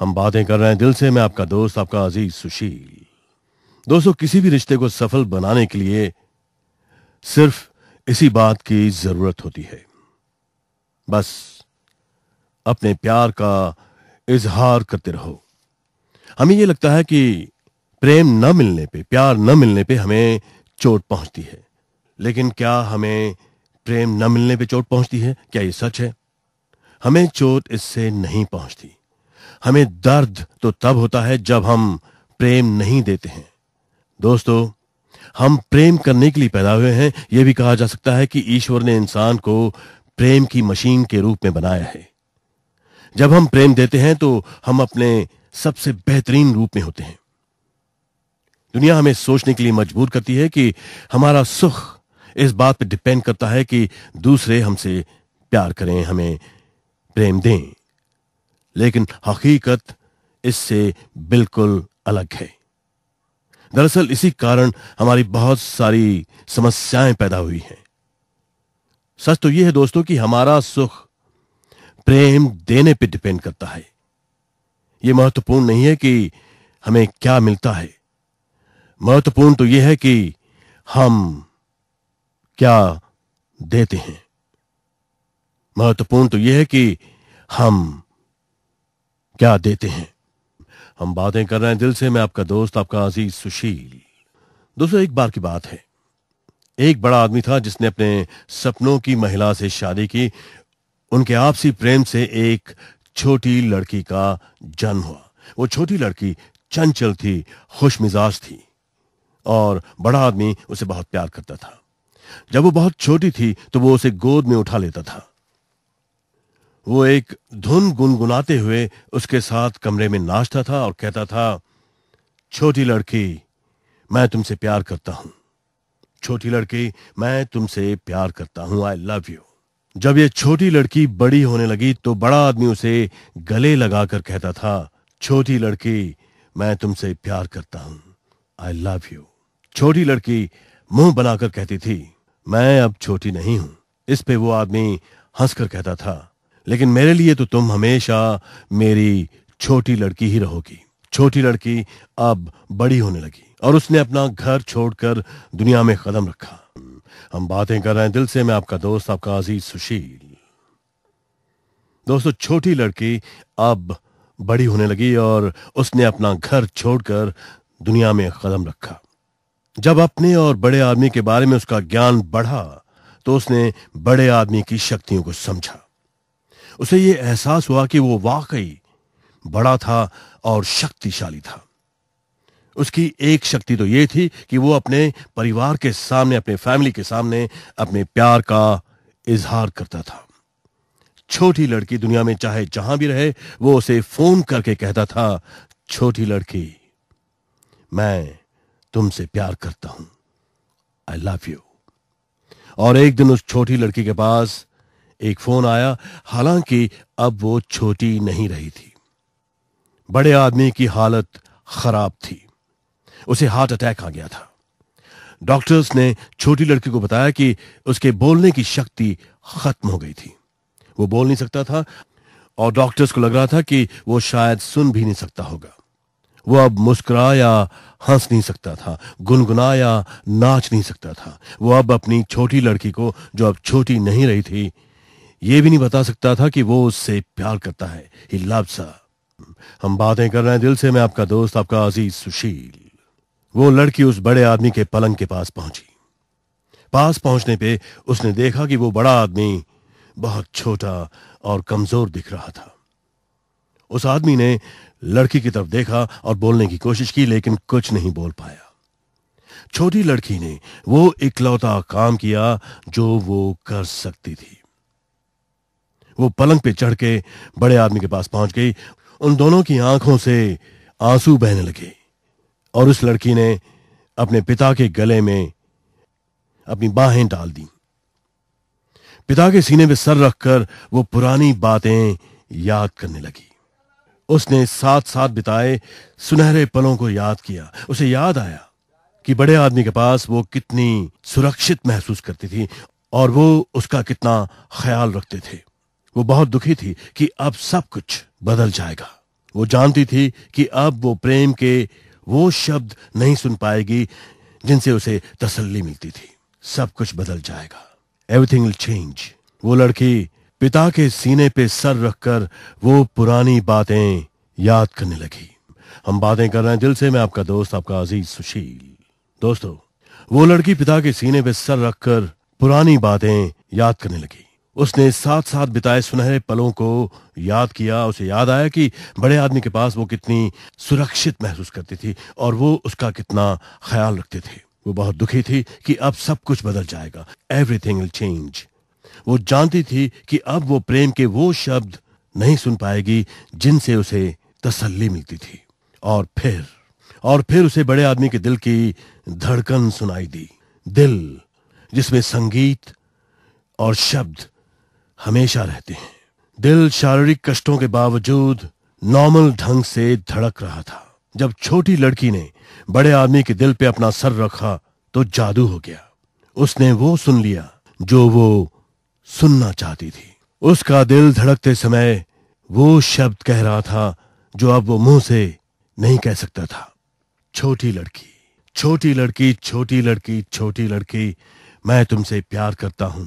हम बातें कर रहे हैं दिल से मैं आपका दोस्त आपका अजीज सुशील दोस्तों किसी भी रिश्ते को सफल बनाने के लिए सिर्फ इसी बात की जरूरत होती है बस अपने प्यार का इजहार करते रहो हमें यह लगता है कि प्रेम न मिलने पे प्यार न मिलने पे हमें चोट पहुंचती है लेकिन क्या हमें प्रेम न मिलने पे चोट पहुंचती है क्या यह सच है हमें चोट इससे नहीं पहुंचती हमें दर्द तो तब होता है जब हम प्रेम नहीं देते हैं दोस्तों हम प्रेम करने के लिए पैदा हुए हैं यह भी कहा जा सकता है कि ईश्वर ने इंसान को प्रेम की मशीन के रूप में बनाया है जब हम प्रेम देते हैं तो हम अपने सबसे बेहतरीन रूप में होते हैं दुनिया हमें सोचने के लिए मजबूर करती है कि हमारा सुख इस बात पर डिपेंड करता है कि दूसरे हमसे प्यार करें हमें प्रेम दें लेकिन हकीकत इससे बिल्कुल अलग है दरअसल इसी कारण हमारी बहुत सारी समस्याएं पैदा हुई हैं सच तो यह है दोस्तों कि हमारा सुख प्रेम देने पर डिपेंड करता है यह महत्वपूर्ण नहीं है कि हमें क्या मिलता है महत्वपूर्ण तो यह है कि हम क्या देते हैं महत्वपूर्ण तो यह है कि हम क्या देते हैं हम बातें कर रहे हैं दिल से मैं आपका दोस्त आपका अजीज सुशील दोस्तों एक बार की बात है एक बड़ा आदमी था जिसने अपने सपनों की महिला से शादी की उनके आपसी प्रेम से एक छोटी लड़की का जन्म हुआ वो छोटी लड़की चंचल थी खुश मिजाज थी और बड़ा आदमी उसे बहुत प्यार करता था जब वो बहुत छोटी थी तो वो उसे गोद में उठा लेता था वो एक धुन गुनगुनाते हुए उसके साथ कमरे में नाचता था और कहता था छोटी लड़की मैं तुमसे प्यार करता हूं छोटी लड़की मैं तुमसे प्यार करता हूं आई लव यू जब ये छोटी लड़की बड़ी होने लगी तो बड़ा आदमी उसे गले लगाकर कहता था छोटी लड़की मैं तुमसे प्यार करता हूं आई लव यू छोटी लड़की मुंह बनाकर कहती थी मैं अब छोटी नहीं हूं इस पे वो आदमी हंसकर कहता था लेकिन मेरे लिए तो तुम हमेशा मेरी छोटी लड़की ही रहोगी छोटी लड़की अब बड़ी होने लगी और उसने अपना घर छोड़कर दुनिया में कदम रखा हम बातें कर रहे हैं दिल से मैं आपका दोस्त आपका अजीज सुशील दोस्तों छोटी लड़की अब बड़ी होने लगी और उसने अपना घर छोड़कर दुनिया में कदम रखा जब अपने और बड़े आदमी के बारे में उसका ज्ञान बढ़ा तो उसने बड़े आदमी की शक्तियों को समझा उसे यह एहसास हुआ कि वो वाकई बड़ा था और शक्तिशाली था उसकी एक शक्ति तो यह थी कि वो अपने परिवार के सामने अपने फैमिली के सामने अपने प्यार का इजहार करता था छोटी लड़की दुनिया में चाहे जहां भी रहे वो उसे फोन करके कहता था छोटी लड़की मैं तुमसे प्यार करता हूं आई लव यू और एक दिन उस छोटी लड़की के पास एक फोन आया हालांकि अब वो छोटी नहीं रही थी बड़े आदमी की हालत खराब थी उसे हार्ट अटैक आ गया था डॉक्टर्स ने छोटी लड़की को बताया कि उसके बोलने की शक्ति खत्म हो गई थी वो बोल नहीं सकता था और डॉक्टर्स को लग रहा था कि वो शायद सुन भी नहीं सकता होगा वो अब मुस्कुरा या हंस नहीं सकता था गुनगुना या नाच नहीं सकता था वो अब अपनी छोटी लड़की को जो अब छोटी नहीं रही थी ये भी नहीं बता सकता था कि वो उससे प्यार करता है ही हम बातें कर रहे हैं दिल से मैं आपका दोस्त आपका अजीज सुशील वो लड़की उस बड़े आदमी के पलंग के पास पहुंची पास पहुंचने पे उसने देखा कि वो बड़ा आदमी बहुत छोटा और कमजोर दिख रहा था उस आदमी ने लड़की की तरफ देखा और बोलने की कोशिश की लेकिन कुछ नहीं बोल पाया छोटी लड़की ने वो इकलौता काम किया जो वो कर सकती थी वो पलंग पे चढ़ के बड़े आदमी के पास पहुंच गई उन दोनों की आंखों से आंसू बहने लगे और उस लड़की ने अपने पिता के गले में अपनी बाहें डाल दी पिता के सीने में सर रखकर वो पुरानी बातें याद करने लगी उसने साथ साथ बिताए सुनहरे पलों को याद किया उसे याद आया कि बड़े आदमी के पास वो कितनी सुरक्षित महसूस करती थी और वो उसका कितना ख्याल रखते थे वो बहुत दुखी थी कि अब सब कुछ बदल जाएगा वो जानती थी कि अब वो प्रेम के वो शब्द नहीं सुन पाएगी जिनसे उसे तसल्ली मिलती थी सब कुछ बदल जाएगा एवरीथिंग विल चेंज वो लड़की पिता के सीने पे सर रखकर वो पुरानी बातें याद करने लगी हम बातें कर रहे हैं दिल से मैं आपका दोस्त आपका अजीज सुशील दोस्तों वो लड़की पिता के सीने पे सर रखकर पुरानी बातें याद करने लगी उसने साथ साथ बिताए सुनहरे पलों को याद किया उसे याद आया कि बड़े आदमी के पास वो कितनी सुरक्षित महसूस करती थी और वो उसका कितना ख्याल रखते थे वो बहुत दुखी थी कि अब सब कुछ बदल जाएगा एवरीथिंग विल चेंज वो जानती थी कि अब वो प्रेम के वो शब्द नहीं सुन पाएगी जिनसे उसे तसल्ली मिलती थी और फिर और फिर उसे बड़े आदमी के दिल की धड़कन सुनाई दी दिल जिसमें संगीत और शब्द हमेशा रहते हैं दिल शारीरिक कष्टों के बावजूद नॉर्मल ढंग से धड़क रहा था जब छोटी लड़की ने बड़े आदमी के दिल पे अपना सर रखा तो जादू हो गया उसने वो सुन लिया जो वो सुनना चाहती थी उसका दिल धड़कते समय वो शब्द कह रहा था जो अब वो मुंह से नहीं कह सकता था छोटी लड़की छोटी लड़की छोटी लड़की छोटी लड़की मैं तुमसे प्यार करता हूं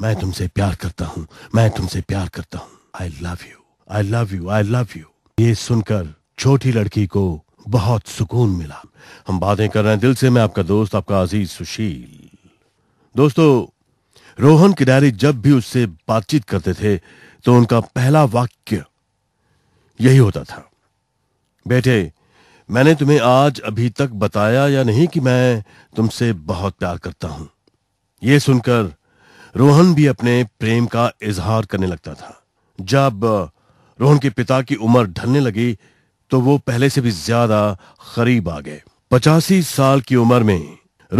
मैं तुमसे प्यार करता हूं मैं तुमसे प्यार करता हूं I love you I love you I love you ये सुनकर छोटी लड़की को बहुत सुकून मिला हम बातें कर रहे हैं दिल से मैं आपका दोस्त आपका अजीज सुशील दोस्तों रोहन की डायरी जब भी उससे बातचीत करते थे तो उनका पहला वाक्य यही होता था बेटे मैंने तुम्हें आज अभी तक बताया या नहीं कि मैं तुमसे बहुत प्यार करता हूं यह सुनकर रोहन भी अपने प्रेम का इजहार करने लगता था जब रोहन के पिता की उम्र ढलने लगी तो वो पहले से भी ज्यादा करीब आ गए पचासी साल की उम्र में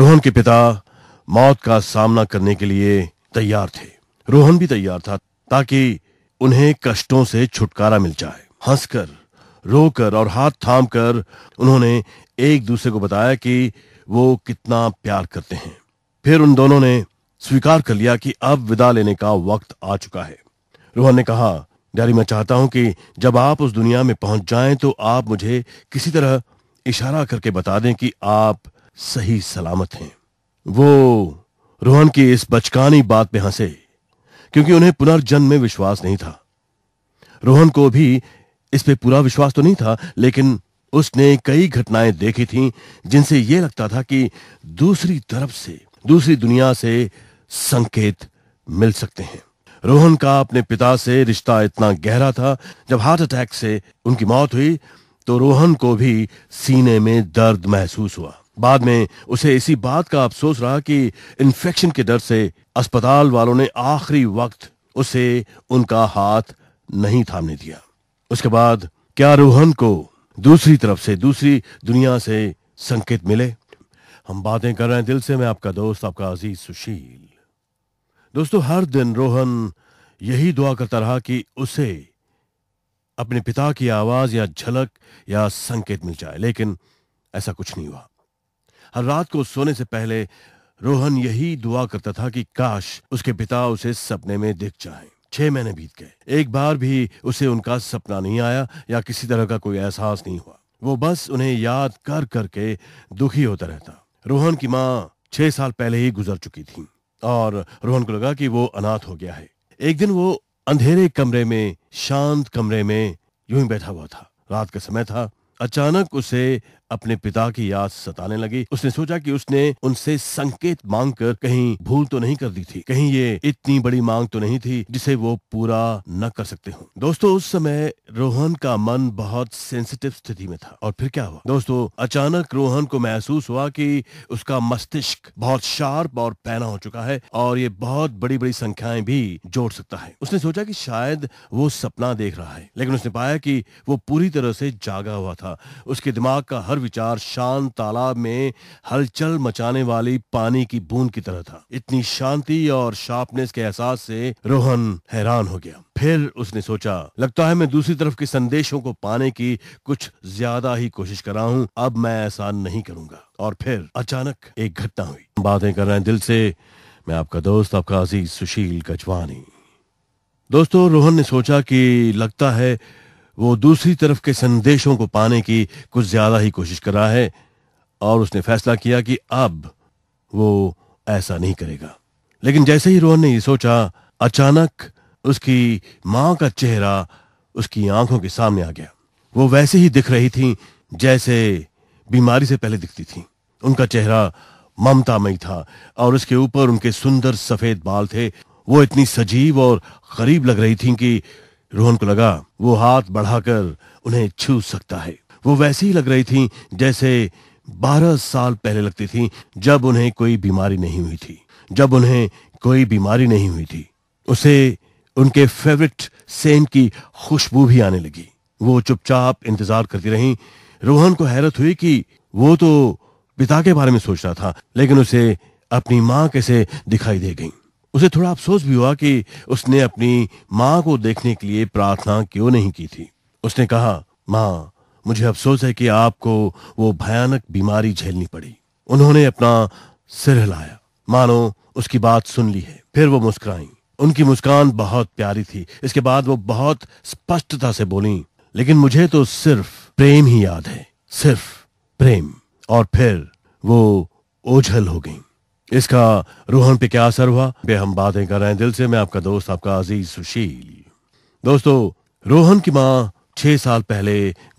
रोहन के पिता मौत का सामना करने के लिए तैयार थे रोहन भी तैयार था ताकि उन्हें कष्टों से छुटकारा मिल जाए हंसकर रोकर और हाथ थाम कर उन्होंने एक दूसरे को बताया कि वो कितना प्यार करते हैं फिर उन दोनों ने स्वीकार कर लिया कि अब विदा लेने का वक्त आ चुका है रोहन ने कहा डैडी मैं चाहता हूं कि जब आप उस दुनिया में पहुंच जाएं तो आप मुझे किसी तरह इशारा करके बता दें कि आप सही सलामत हैं वो रोहन की इस बचकानी बात पे हंसे क्योंकि उन्हें पुनर्जन्म में विश्वास नहीं था रोहन को भी इस पे पूरा विश्वास तो नहीं था लेकिन उसने कई घटनाएं देखी थीं जिनसे यह लगता था कि दूसरी तरफ से दूसरी दुनिया से संकेत मिल सकते हैं रोहन का अपने पिता से रिश्ता इतना गहरा था जब हार्ट अटैक से उनकी मौत हुई तो रोहन को भी सीने में दर्द महसूस हुआ बाद में उसे इसी बात का अफसोस रहा कि इन्फेक्शन के डर से अस्पताल वालों ने आखिरी वक्त उसे उनका हाथ नहीं थामने दिया उसके बाद क्या रोहन को दूसरी तरफ से दूसरी दुनिया से संकेत मिले हम बातें कर रहे हैं दिल से मैं आपका दोस्त आपका अजीज सुशील दोस्तों हर दिन रोहन यही दुआ करता रहा कि उसे अपने पिता की आवाज या झलक या संकेत मिल जाए लेकिन ऐसा कुछ नहीं हुआ हर रात को सोने से पहले रोहन यही दुआ करता था कि काश उसके पिता उसे सपने में दिख जाए छह महीने बीत गए एक बार भी उसे उनका सपना नहीं आया या किसी तरह का कोई एहसास नहीं हुआ वो बस उन्हें याद कर करके दुखी होता रहता रोहन की माँ छह साल पहले ही गुजर चुकी थी और रोहन को लगा कि वो अनाथ हो गया है एक दिन वो अंधेरे कमरे में शांत कमरे में यूं ही बैठा हुआ था रात का समय था अचानक उसे अपने पिता की याद सताने लगी उसने सोचा कि उसने उनसे संकेत मांगकर कहीं भूल तो नहीं कर दी थी कहीं ये इतनी बड़ी मांग तो नहीं थी जिसे वो पूरा न कर सकते हो दोस्तों उस समय रोहन का मन बहुत सेंसिटिव स्थिति में था और फिर क्या हुआ दोस्तों अचानक रोहन को महसूस हुआ कि उसका मस्तिष्क बहुत शार्प और पैना हो चुका है और ये बहुत बड़ी बड़ी संख्याएं भी जोड़ सकता है उसने सोचा की शायद वो सपना देख रहा है लेकिन उसने पाया की वो पूरी तरह से जागा हुआ था था उसके दिमाग का हर विचार शांत तालाब में हलचल मचाने वाली पानी की बूंद की तरह था इतनी शांति और शार्पनेस के एहसास से रोहन हैरान हो गया फिर उसने सोचा लगता है मैं दूसरी तरफ के संदेशों को पाने की कुछ ज्यादा ही कोशिश कर रहा हूँ अब मैं ऐसा नहीं करूंगा और फिर अचानक एक घटना हुई बातें कर रहे हैं दिल से मैं आपका दोस्त आपका अजीज सुशील गजवानी दोस्तों रोहन ने सोचा कि लगता है वो दूसरी तरफ के संदेशों को पाने की कुछ ज्यादा ही कोशिश कर रहा है और उसने फैसला किया कि अब वो ऐसा नहीं करेगा लेकिन जैसे ही रोहन ने ये सोचा अचानक उसकी मां का चेहरा उसकी आंखों के सामने आ गया वो वैसे ही दिख रही थी जैसे बीमारी से पहले दिखती थी उनका चेहरा ममतामयी था और उसके ऊपर उनके सुंदर सफेद बाल थे वो इतनी सजीव और गरीब लग रही थी कि रोहन को लगा वो हाथ बढ़ाकर उन्हें छू सकता है वो वैसी ही लग रही थी जैसे बारह साल पहले लगती थी जब उन्हें कोई बीमारी नहीं हुई थी जब उन्हें कोई बीमारी नहीं हुई थी उसे उनके फेवरेट सेंट की खुशबू भी आने लगी वो चुपचाप इंतजार करती रही रोहन को हैरत हुई कि वो तो पिता के बारे में सोच रहा था लेकिन उसे अपनी मां कैसे दिखाई दे गई उसे थोड़ा अफसोस भी हुआ कि उसने अपनी माँ को देखने के लिए प्रार्थना क्यों नहीं की थी उसने कहा माँ मुझे अफसोस है कि आपको वो भयानक बीमारी झेलनी पड़ी उन्होंने अपना सिर हिलाया मानो उसकी बात सुन ली है फिर वो मुस्कुराई उनकी मुस्कान बहुत प्यारी थी इसके बाद वो बहुत स्पष्टता से बोली लेकिन मुझे तो सिर्फ प्रेम ही याद है सिर्फ प्रेम और फिर वो ओझल हो गई इसका रोहन पे क्या असर हुआ बे हम बातें कर रहे हैं दिल से मैं आपका दोस्त आपका अजीज सुशील दोस्तों रोहन की माँ छह साल पहले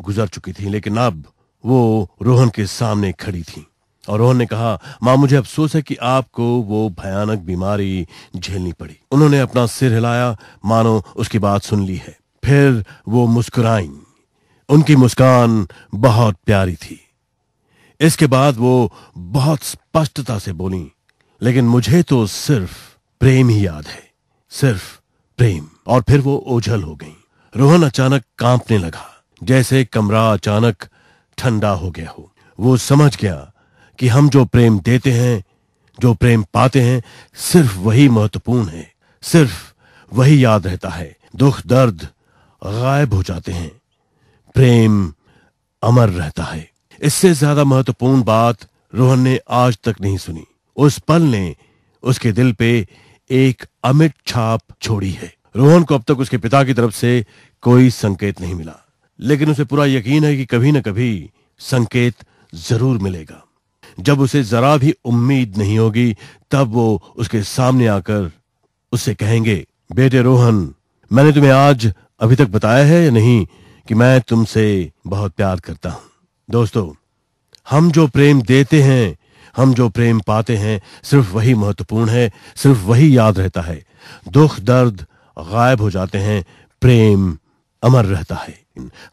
गुजर चुकी थी लेकिन अब वो रोहन के सामने खड़ी थी और रोहन ने कहा माँ मुझे अफसोस है कि आपको वो भयानक बीमारी झेलनी पड़ी उन्होंने अपना सिर हिलाया मानो उसकी बात सुन ली है फिर वो मुस्कुराई उनकी मुस्कान बहुत प्यारी थी इसके बाद वो बहुत स्पष्टता से बोली लेकिन मुझे तो सिर्फ प्रेम ही याद है सिर्फ प्रेम और फिर वो ओझल हो गई रोहन अचानक कांपने लगा जैसे कमरा अचानक ठंडा हो गया हो वो समझ गया कि हम जो प्रेम देते हैं जो प्रेम पाते हैं सिर्फ वही महत्वपूर्ण है सिर्फ वही याद रहता है दुख दर्द गायब हो जाते हैं प्रेम अमर रहता है इससे ज्यादा महत्वपूर्ण बात रोहन ने आज तक नहीं सुनी उस पल ने उसके दिल पे एक अमिट छाप छोड़ी है रोहन को अब तक उसके पिता की तरफ से कोई संकेत नहीं मिला लेकिन उसे पूरा यकीन है कि कभी ना कभी संकेत जरूर मिलेगा जब उसे जरा भी उम्मीद नहीं होगी तब वो उसके सामने आकर उससे कहेंगे बेटे रोहन मैंने तुम्हें आज अभी तक बताया है या नहीं कि मैं तुमसे बहुत प्यार करता हूं दोस्तों हम जो प्रेम देते हैं हम जो प्रेम पाते हैं सिर्फ वही महत्वपूर्ण है सिर्फ वही याद रहता है दुख दर्द गायब हो जाते हैं प्रेम अमर रहता है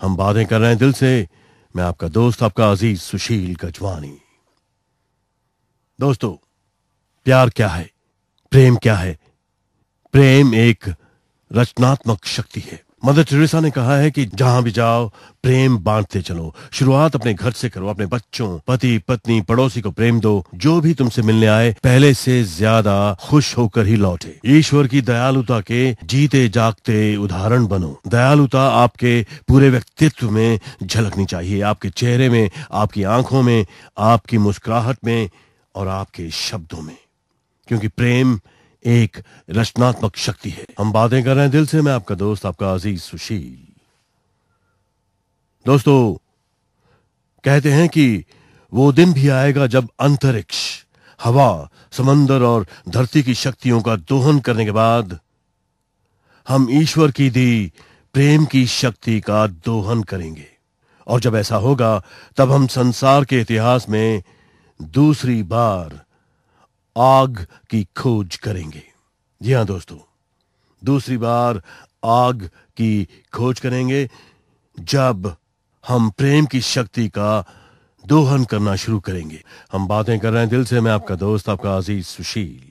हम बातें कर रहे हैं दिल से मैं आपका दोस्त आपका अजीज सुशील गजवानी दोस्तों प्यार क्या है प्रेम क्या है प्रेम एक रचनात्मक शक्ति है मदर टेरेसा ने कहा है कि जहां भी जाओ प्रेम बांटते चलो शुरुआत अपने घर से करो अपने बच्चों पति पत्नी पड़ोसी को प्रेम दो जो भी तुमसे मिलने आए पहले से ज्यादा खुश होकर ही लौटे ईश्वर की दयालुता के जीते जागते उदाहरण बनो दयालुता आपके पूरे व्यक्तित्व में झलकनी चाहिए आपके चेहरे में आपकी आंखों में आपकी मुस्कुराहट में और आपके शब्दों में क्योंकि प्रेम एक रचनात्मक शक्ति है हम बातें कर रहे हैं दिल से मैं आपका दोस्त आपका अजीज सुशील दोस्तों कहते हैं कि वो दिन भी आएगा जब अंतरिक्ष हवा समंदर और धरती की शक्तियों का दोहन करने के बाद हम ईश्वर की दी प्रेम की शक्ति का दोहन करेंगे और जब ऐसा होगा तब हम संसार के इतिहास में दूसरी बार आग की खोज करेंगे जी हाँ दोस्तों दूसरी बार आग की खोज करेंगे जब हम प्रेम की शक्ति का दोहन करना शुरू करेंगे हम बातें कर रहे हैं दिल से मैं आपका दोस्त आपका अजीज सुशील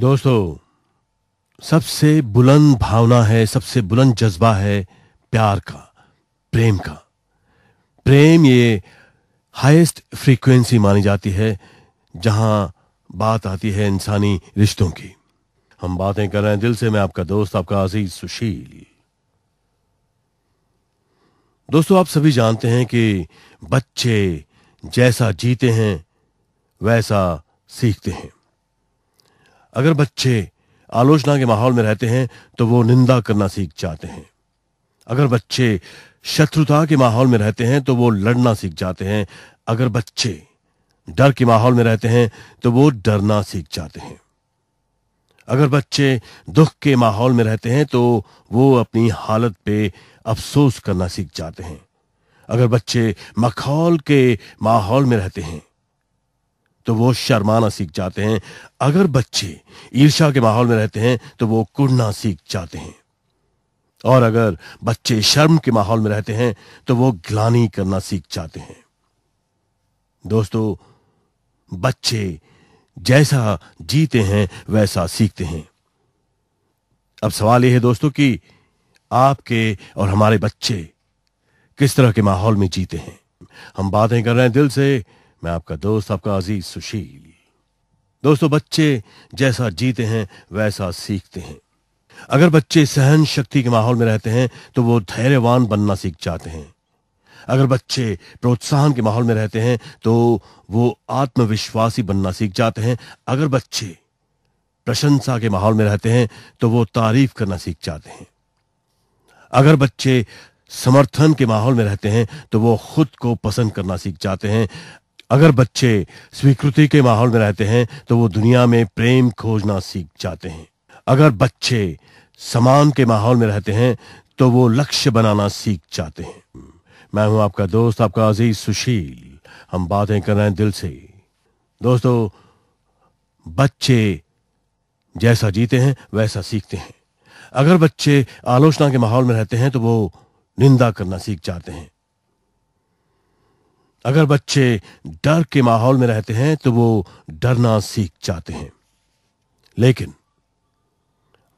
दोस्तों सबसे बुलंद भावना है सबसे बुलंद जज्बा है प्यार का प्रेम का प्रेम ये हाईएस्ट फ्रीक्वेंसी मानी जाती है जहां बात आती है इंसानी रिश्तों की हम बातें कर रहे हैं दिल से मैं आपका दोस्त आपका आजीज सुशील दोस्तों आप सभी जानते हैं कि बच्चे जैसा जीते हैं वैसा सीखते हैं अगर बच्चे आलोचना के माहौल में रहते हैं तो वो निंदा करना सीख जाते हैं अगर बच्चे शत्रुता के माहौल में रहते हैं तो वो लड़ना सीख जाते हैं अगर बच्चे डर के माहौल में रहते हैं तो वो डरना सीख जाते हैं अगर बच्चे दुख के माहौल में रहते हैं तो वो अपनी हालत पे अफसोस करना सीख जाते हैं अगर बच्चे मखौल के माहौल में रहते हैं तो वो शर्माना सीख जाते हैं अगर बच्चे ईर्षा के माहौल में रहते हैं तो वो कुड़ना सीख जाते हैं और अगर बच्चे शर्म के माहौल में रहते हैं तो वो ग्लानी करना सीख जाते हैं दोस्तों बच्चे जैसा जीते हैं वैसा सीखते हैं अब सवाल यह है दोस्तों कि आपके और हमारे बच्चे किस तरह के माहौल में जीते हैं हम बातें कर रहे हैं दिल से मैं आपका दोस्त आपका अजीज सुशील दोस्तों बच्चे जैसा जीते हैं वैसा सीखते हैं अगर बच्चे सहन शक्ति के माहौल में रहते हैं तो वो धैर्यवान बनना सीख जाते हैं अगर बच्चे प्रोत्साहन के माहौल में रहते हैं तो वो आत्मविश्वासी बनना सीख जाते हैं अगर बच्चे प्रशंसा के माहौल में रहते हैं तो वो तारीफ करना सीख जाते हैं अगर बच्चे समर्थन के माहौल में रहते हैं तो वो खुद को पसंद करना सीख जाते हैं अगर बच्चे स्वीकृति के माहौल में रहते हैं तो वो दुनिया में प्रेम खोजना सीख जाते हैं अगर बच्चे समान के माहौल में रहते हैं तो वो लक्ष्य बनाना सीख जाते हैं मैं हूं आपका दोस्त आपका अजीज सुशील हम बातें कर रहे हैं दिल से दोस्तों बच्चे जैसा जीते हैं वैसा सीखते हैं अगर बच्चे आलोचना के माहौल में रहते हैं तो वो निंदा करना सीख जाते हैं अगर बच्चे डर के माहौल में रहते हैं तो वो डरना सीख जाते हैं लेकिन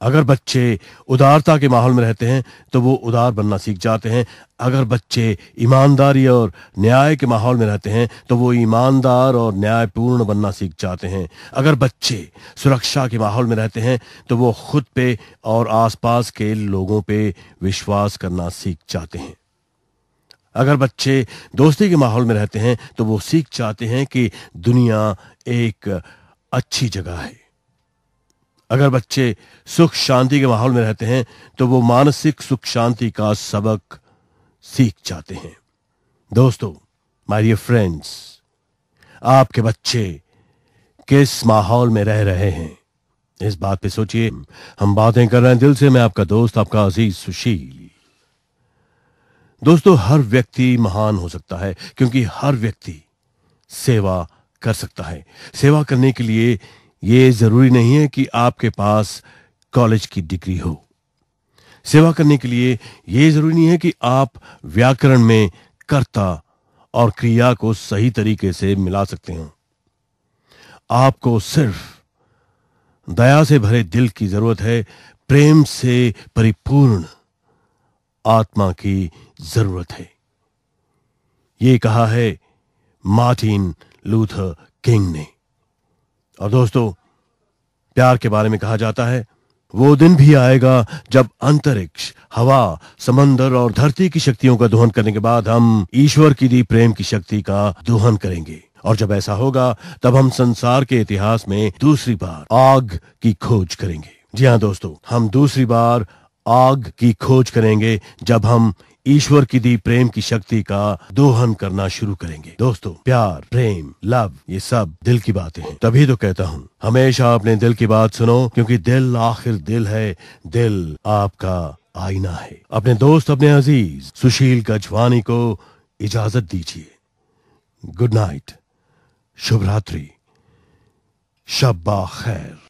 अगर बच्चे उदारता के माहौल में रहते हैं तो वो उदार बनना सीख जाते हैं अगर बच्चे ईमानदारी और न्याय के माहौल में रहते हैं तो वो ईमानदार और न्यायपूर्ण बनना सीख जाते हैं अगर बच्चे सुरक्षा के माहौल में रहते हैं तो वो खुद पे और आसपास के लोगों पे विश्वास करना सीख जाते हैं अगर बच्चे दोस्ती के माहौल में रहते हैं तो वो सीख जाते हैं कि दुनिया एक अच्छी जगह है अगर बच्चे सुख शांति के माहौल में रहते हैं तो वो मानसिक सुख शांति का सबक सीख जाते हैं दोस्तों माय डियर फ्रेंड्स आपके बच्चे किस माहौल में रह रहे हैं इस बात पे सोचिए हम बातें कर रहे हैं दिल से मैं आपका दोस्त आपका अजीज सुशील दोस्तों हर व्यक्ति महान हो सकता है क्योंकि हर व्यक्ति सेवा कर सकता है सेवा करने के लिए ये जरूरी नहीं है कि आपके पास कॉलेज की डिग्री हो सेवा करने के लिए यह जरूरी नहीं है कि आप व्याकरण में कर्ता और क्रिया को सही तरीके से मिला सकते हो आपको सिर्फ दया से भरे दिल की जरूरत है प्रेम से परिपूर्ण आत्मा की जरूरत है ये कहा है मार्टिन लूथर किंग ने और दोस्तों प्यार के बारे में कहा जाता है वो दिन भी आएगा जब अंतरिक्ष हवा समंदर और धरती की शक्तियों का दोहन करने के बाद हम ईश्वर की दी प्रेम की शक्ति का दोहन करेंगे और जब ऐसा होगा तब हम संसार के इतिहास में दूसरी बार आग की खोज करेंगे जी हाँ दोस्तों हम दूसरी बार आग की खोज करेंगे जब हम ईश्वर की दी प्रेम की शक्ति का दोहन करना शुरू करेंगे दोस्तों प्यार प्रेम लव ये सब दिल की बातें हैं तभी तो कहता हूँ हमेशा अपने दिल की बात सुनो क्योंकि दिल आखिर दिल है दिल आपका आईना है अपने दोस्त अपने अजीज सुशील गजवानी को इजाजत दीजिए गुड नाइट शुभ रात्रि शब्बा खैर